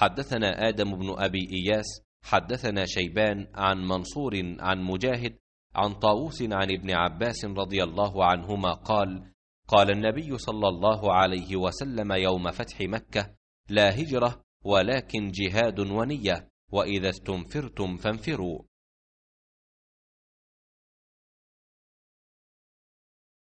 حدثنا آدم بن أبي إياس حدثنا شيبان عن منصور عن مجاهد عن طاووس عن ابن عباس رضي الله عنهما قال قال النبي صلى الله عليه وسلم يوم فتح مكة لا هجرة ولكن جهاد ونية وإذا استنفرتم فانفروا